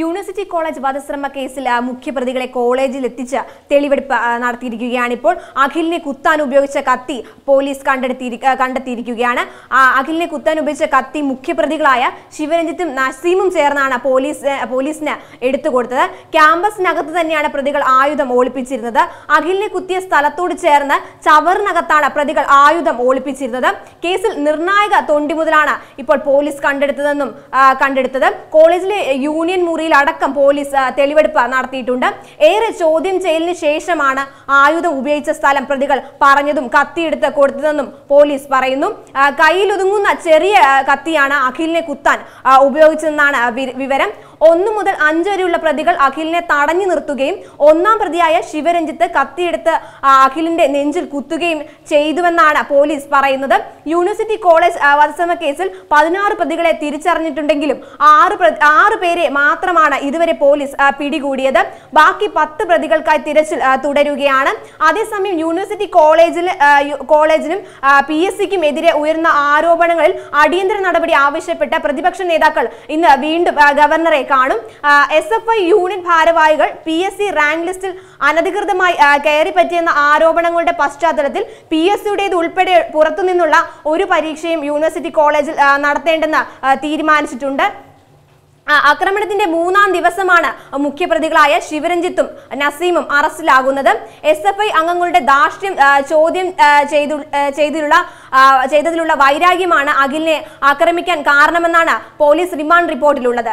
university college വധശ്രമ കേസിൽ മുഖ്യപ്രതികളെ കോളേജിൽ എത്തിച്ച് തെളിവെടുപ്പ് നടത്തിയിരിക്കുകയാണ് ഇപ്പോൾ അഖിലിനെ കുത്താൻ ഉപയോഗിച്ച കത്തി പോലീസ് കണ്ടെടുത്തി കണ്ടെത്തിയിരിക്കുകയാണ് അഖിലിനെ കുത്താൻ ഉപയോഗിച്ച കത്തി മുഖ്യപ്രതികളായ ശിവരഞ്ജിത്തും നസീമും ചേർന്നാണ് പോലീസ് പോലീസിന് എടുത്തു കൊടുത്തത് ക്യാമ്പസിനകത്ത് തന്നെയാണ് പ്രതികൾ ആയുധം ഒളിപ്പിച്ചിരുന്നത് അഖിലിനെ കുത്തിയ സ്ഥലത്തോട് ചേർന്ന് ചവറിനകത്താണ് പ്രതികൾ ആയുധം ഒളിപ്പിച്ചിരുന്നത് കേസിൽ നിർണായക മുതലാണ് ഇപ്പോൾ പോലീസ് കണ്ടെടുത്തതെന്നും കണ്ടെടുത്തത് കോളേജിലെ യൂണിയൻ മുറി രാത്രിയിൽ അടക്കം പോലീസ് തെളിവെടുപ്പ് നടത്തിയിട്ടുണ്ട് ഏറെ ചോദ്യം ചെയ്യലിന് ശേഷമാണ് ആയുധം ഉപയോഗിച്ച സ്ഥലം പ്രതികൾ പറഞ്ഞതും കത്തിയെടുത്ത് കൊടുത്തതെന്നും പോലീസ് പറയുന്നു കയ്യിലൊതുങ്ങുന്ന ചെറിയ കത്തിയാണ് അഖിലിനെ കുത്താൻ ഉപയോഗിച്ചതെന്നാണ് വിവരം ഒന്നു മുതൽ അഞ്ച് വരെയുള്ള പ്രതികൾ അഖിലിനെ തടഞ്ഞു നിർത്തുകയും ഒന്നാം പ്രതിയായ ശിവരഞ്ജിത്ത് കത്തിയെടുത്ത് അഖിലിന്റെ നെഞ്ചിൽ കുത്തുകയും ചെയ്തുവെന്നാണ് പോലീസ് പറയുന്നത് യൂണിവേഴ്സിറ്റി കോളേജ് വധശ്രമ കേസിൽ പതിനാറ് പ്രതികളെ തിരിച്ചറിഞ്ഞിട്ടുണ്ടെങ്കിലും ആറ് ആറ് പേരെ മാത്രമാണ് ഇതുവരെ പോലീസ് പിടികൂടിയത് ബാക്കി പത്ത് പ്രതികൾക്കായി തിരച്ചിൽ തുടരുകയാണ് അതേസമയം യൂണിവേഴ്സിറ്റി കോളേജിൽ കോളേജിനും പി എസ് സിക്കും എതിരെ ഉയർന്ന ആരോപണങ്ങളിൽ അടിയന്തര നടപടി ആവശ്യപ്പെട്ട പ്രതിപക്ഷ നേതാക്കൾ ഇന്ന് വീണ്ടും ഗവർണറെ കാണും എസ് എഫ് ഐ യൂണിയൻ ഭാരവാഹികൾ പി എസ് സി റാങ്ക് ലിസ്റ്റിൽ അനധികൃതമായി കയറി പറ്റിയെന്ന ആരോപണങ്ങളുടെ പശ്ചാത്തലത്തിൽ പി എസ് സിയുടേത് ഉൾപ്പെടെ പുറത്തുനിന്നുള്ള ഒരു പരീക്ഷയും യൂണിവേഴ്സിറ്റി കോളേജിൽ നടത്തേണ്ടെന്ന് തീരുമാനിച്ചിട്ടുണ്ട് ആക്രമണത്തിന്റെ മൂന്നാം ദിവസമാണ് മുഖ്യപ്രതികളായ ശിവരഞ്ജിത്തും നസീമും അറസ്റ്റിലാകുന്നത് എസ് എഫ് ഐ അംഗങ്ങളുടെ ദാർഷ്ട്യം ചോദ്യം ചെയ്തു ചെയ്തിട്ടുള്ള ചെയ്തതിലുള്ള വൈരാഗ്യമാണ് അഖിലിനെ ആക്രമിക്കാൻ കാരണമെന്നാണ് പോലീസ് റിമാൻഡ് റിപ്പോർട്ടിലുള്ളത്